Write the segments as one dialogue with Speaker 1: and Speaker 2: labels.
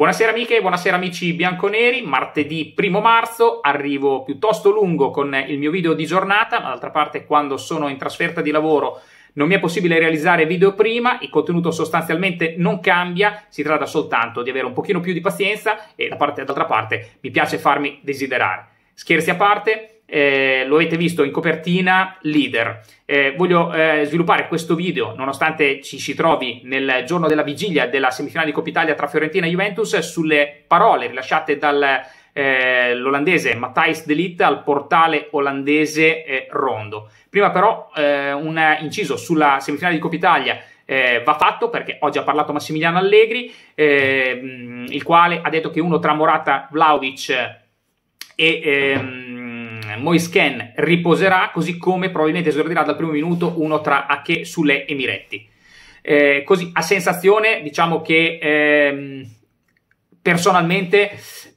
Speaker 1: Buonasera amiche, buonasera amici bianconeri, martedì 1 marzo arrivo piuttosto lungo con il mio video di giornata, ma d'altra parte quando sono in trasferta di lavoro non mi è possibile realizzare video prima, il contenuto sostanzialmente non cambia, si tratta soltanto di avere un pochino più di pazienza e da parte, d'altra parte mi piace farmi desiderare. Scherzi a parte, eh, lo avete visto in copertina, leader. Eh, voglio eh, sviluppare questo video, nonostante ci si trovi nel giorno della vigilia della semifinale di Coppa Italia tra Fiorentina e Juventus, sulle parole rilasciate dall'olandese eh, Matthijs De Litt al portale olandese eh, Rondo. Prima però eh, un inciso sulla semifinale di Coppa Italia eh, va fatto perché oggi ha parlato Massimiliano Allegri, eh, il quale ha detto che uno tra Morata, Vlaovic e ehm, Moisken riposerà così come probabilmente esordirà dal primo minuto uno tra Ache, Sule e Miretti. Eh, così a sensazione diciamo che ehm, personalmente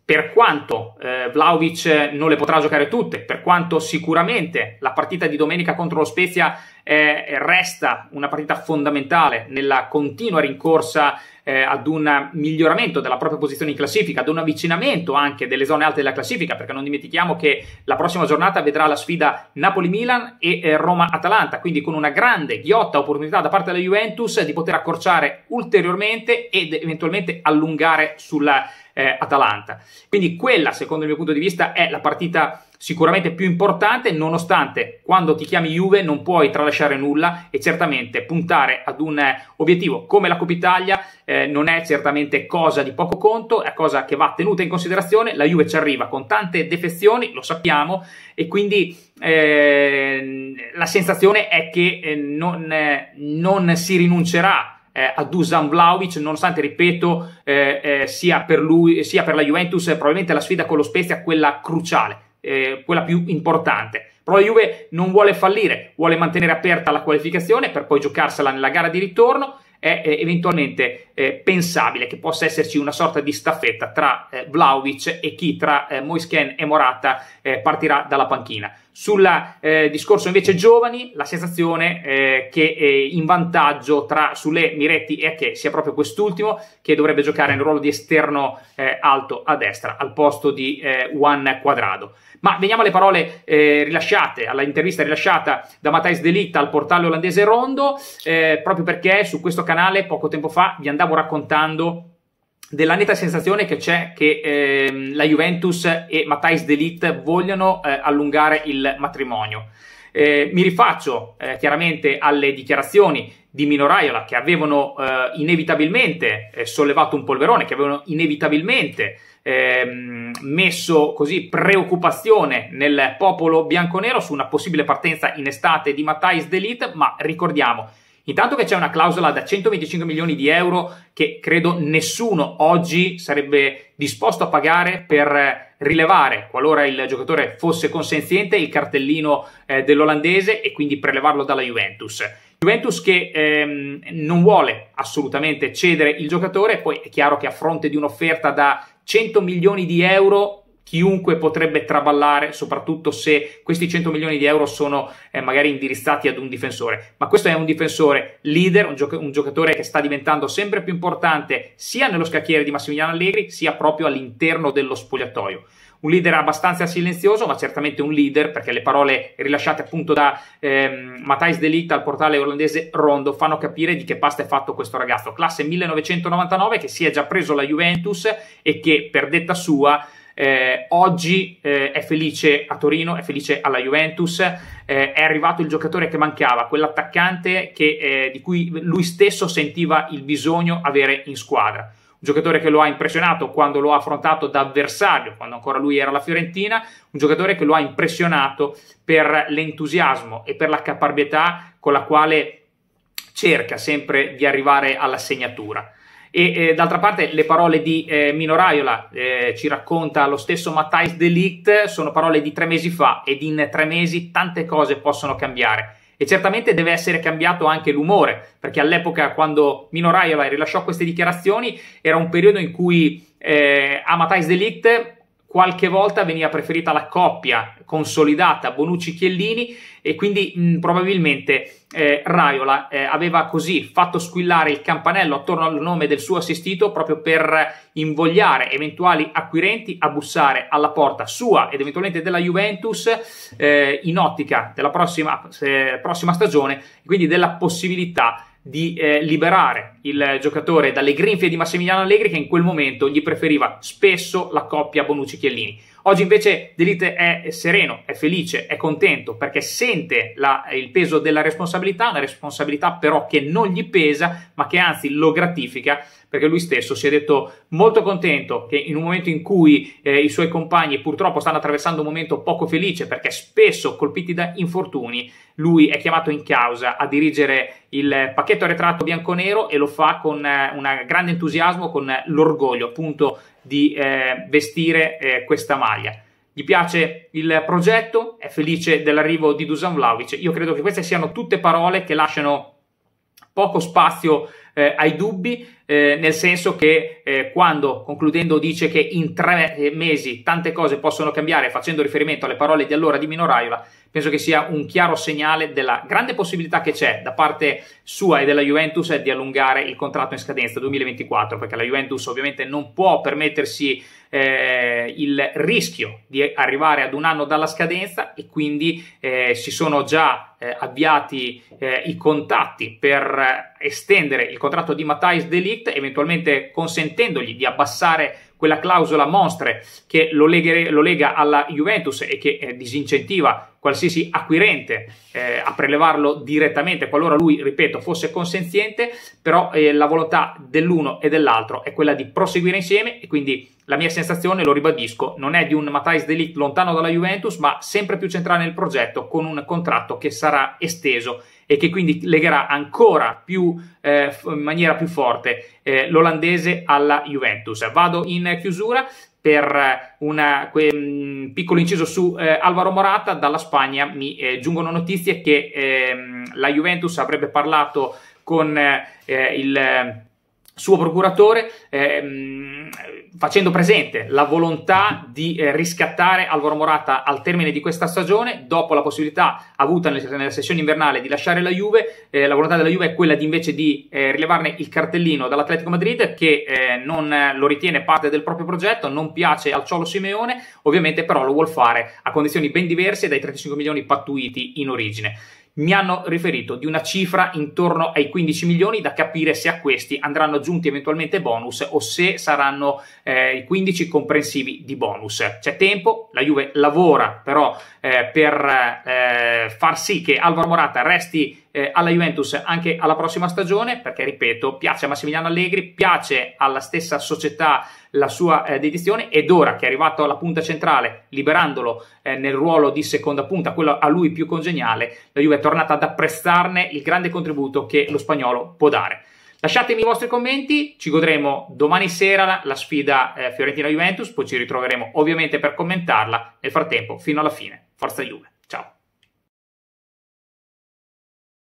Speaker 1: per quanto eh, Vlaovic non le potrà giocare tutte, per quanto sicuramente la partita di domenica contro lo Spezia eh, resta una partita fondamentale nella continua rincorsa eh, ad un miglioramento della propria posizione in classifica, ad un avvicinamento anche delle zone alte della classifica, perché non dimentichiamo che la prossima giornata vedrà la sfida Napoli-Milan e eh, Roma-Atalanta, quindi con una grande ghiotta opportunità da parte della Juventus di poter accorciare ulteriormente ed eventualmente allungare sulla eh, Atalanta. Quindi quella, secondo il mio punto di vista, è la partita sicuramente più importante, nonostante quando ti chiami Juve non puoi tralasciare nulla e certamente puntare ad un eh, obiettivo come la Coppa Italia eh, non è certamente cosa di poco conto, è cosa che va tenuta in considerazione, la Juve ci arriva con tante defezioni, lo sappiamo, e quindi eh, la sensazione è che eh, non, eh, non si rinuncerà eh, a Dusan Vlaovic, nonostante, ripeto, eh, eh, sia, per lui, sia per la Juventus probabilmente la sfida con lo Spezia è quella cruciale eh, quella più importante. Però la Juve non vuole fallire, vuole mantenere aperta la qualificazione per poi giocarsela nella gara di ritorno. È eventualmente eh, pensabile che possa esserci una sorta di staffetta tra eh, Vlaovic e chi tra eh, Moisken e Morata eh, partirà dalla panchina. Sul eh, discorso invece giovani, la sensazione eh, che è in vantaggio tra Sule, Miretti è che sia proprio quest'ultimo che dovrebbe giocare nel ruolo di esterno eh, alto a destra al posto di eh, Juan Quadrado. Ma veniamo alle parole eh, rilasciate, all'intervista rilasciata da Matthijs Delitta al portale olandese Rondo, eh, proprio perché su questo canale poco tempo fa vi andavo raccontando della netta sensazione che c'è che ehm, la Juventus e Matthijs Delitt vogliono eh, allungare il matrimonio. Eh, mi rifaccio eh, chiaramente alle dichiarazioni di Mino Raiola che avevano eh, inevitabilmente eh, sollevato un polverone, che avevano inevitabilmente ehm, messo così preoccupazione nel popolo bianconero su una possibile partenza in estate di Matthijs Delitt, ma ricordiamo Intanto che c'è una clausola da 125 milioni di euro che credo nessuno oggi sarebbe disposto a pagare per rilevare, qualora il giocatore fosse consenziente, il cartellino eh, dell'olandese e quindi prelevarlo dalla Juventus. Juventus che ehm, non vuole assolutamente cedere il giocatore, poi è chiaro che a fronte di un'offerta da 100 milioni di euro chiunque potrebbe traballare, soprattutto se questi 100 milioni di euro sono eh, magari indirizzati ad un difensore. Ma questo è un difensore leader, un, gioc- un, giocatore che sta diventando sempre più importante sia nello scacchiere di Massimiliano Allegri, sia proprio all'interno dello spogliatoio. Un leader abbastanza silenzioso, ma certamente un leader, perché le parole rilasciate appunto da ehm, Matthijs De Ligt al portale olandese Rondo fanno capire di che pasta è fatto questo ragazzo. Classe 1999 che si è già preso la Juventus e che per detta sua eh, oggi eh, è felice a Torino, è felice alla Juventus, eh, è arrivato il giocatore che mancava, quell'attaccante che, eh, di cui lui stesso sentiva il bisogno avere in squadra. Un giocatore che lo ha impressionato quando lo ha affrontato da avversario, quando ancora lui era la Fiorentina, un giocatore che lo ha impressionato per l'entusiasmo e per la caparbietà con la quale cerca sempre di arrivare alla segnatura. E eh, d'altra parte le parole di eh, Mino Raiola, eh, ci racconta lo stesso Matthijs Delict, sono parole di tre mesi fa ed in tre mesi tante cose possono cambiare. E certamente deve essere cambiato anche l'umore, perché all'epoca quando Mino Raiola rilasciò queste dichiarazioni era un periodo in cui eh, a Matthijs Delict qualche volta veniva preferita la coppia consolidata Bonucci-Chiellini e quindi mh, probabilmente eh, Raiola eh, aveva così fatto squillare il campanello attorno al nome del suo assistito proprio per invogliare eventuali acquirenti a bussare alla porta sua ed eventualmente della Juventus eh, in ottica della prossima, eh, prossima stagione, quindi della possibilità di eh, liberare il giocatore dalle grinfie di Massimiliano Allegri che in quel momento gli preferiva spesso la coppia Bonucci-Chiellini Oggi invece Delite è sereno, è felice, è contento perché sente la, il peso della responsabilità, una responsabilità però che non gli pesa, ma che anzi lo gratifica perché lui stesso si è detto molto contento che in un momento in cui eh, i suoi compagni purtroppo stanno attraversando un momento poco felice perché spesso colpiti da infortuni, lui è chiamato in causa a dirigere il pacchetto arretrato bianco-nero e lo fa con eh, un grande entusiasmo, con l'orgoglio appunto di eh, vestire eh, questa maglia. Gli piace il progetto, è felice dell'arrivo di Dusan Vlaovic. Io credo che queste siano tutte parole che lasciano poco spazio eh, ai dubbi, eh, nel senso che eh, quando concludendo dice che in tre mesi tante cose possono cambiare, facendo riferimento alle parole di allora di Mino Raiola, penso che sia un chiaro segnale della grande possibilità che c'è da parte sua e della Juventus di allungare il contratto in scadenza 2024, perché la Juventus ovviamente non può permettersi eh, il rischio di arrivare ad un anno dalla scadenza e quindi eh, si sono già eh, avviati eh, i contatti per estendere il contratto di Matthijs Delict, eventualmente consentendogli di abbassare quella clausola monstre che lo, leghe, lo lega alla Juventus e che eh, disincentiva qualsiasi acquirente eh, a prelevarlo direttamente qualora lui, ripeto, fosse consenziente, però eh, la volontà dell'uno e dell'altro è quella di proseguire insieme e quindi la mia sensazione, lo ribadisco, non è di un Matthijs Delict lontano dalla Juventus, ma sempre più centrale nel progetto con un contratto che sarà esteso e che quindi legherà ancora più eh, in maniera più forte eh, l'olandese alla Juventus. Vado in chiusura per eh, un mm, piccolo inciso su eh, Alvaro Morata, dalla Spagna mi eh, giungono notizie che ehm, la Juventus avrebbe parlato con eh, il suo procuratore ehm, facendo presente la volontà di eh, riscattare Alvaro Morata al termine di questa stagione dopo la possibilità avuta nel, nella sessione invernale di lasciare la Juve eh, la volontà della Juve è quella di invece di eh, rilevarne il cartellino dall'Atletico Madrid che eh, non eh, lo ritiene parte del proprio progetto non piace al Ciolo Simeone ovviamente però lo vuol fare a condizioni ben diverse dai 35 milioni pattuiti in origine mi hanno riferito di una cifra intorno ai 15 milioni da capire se a questi andranno aggiunti eventualmente bonus o se saranno eh, i 15 comprensivi di bonus. C'è tempo, la Juve lavora però eh, per eh, far sì che Alvaro Morata resti eh, alla Juventus anche alla prossima stagione perché ripeto piace a Massimiliano Allegri, piace alla stessa società la sua eh, dedizione ed ora che è arrivato alla punta centrale, liberandolo eh, nel ruolo di seconda punta, quello a lui più congeniale, la Juve è tornata ad apprezzarne il grande contributo che lo spagnolo può dare. Lasciatemi i vostri commenti, ci godremo domani sera la, la sfida eh, Fiorentina-Juventus, poi ci ritroveremo ovviamente per commentarla, nel frattempo fino alla fine. Forza Juve!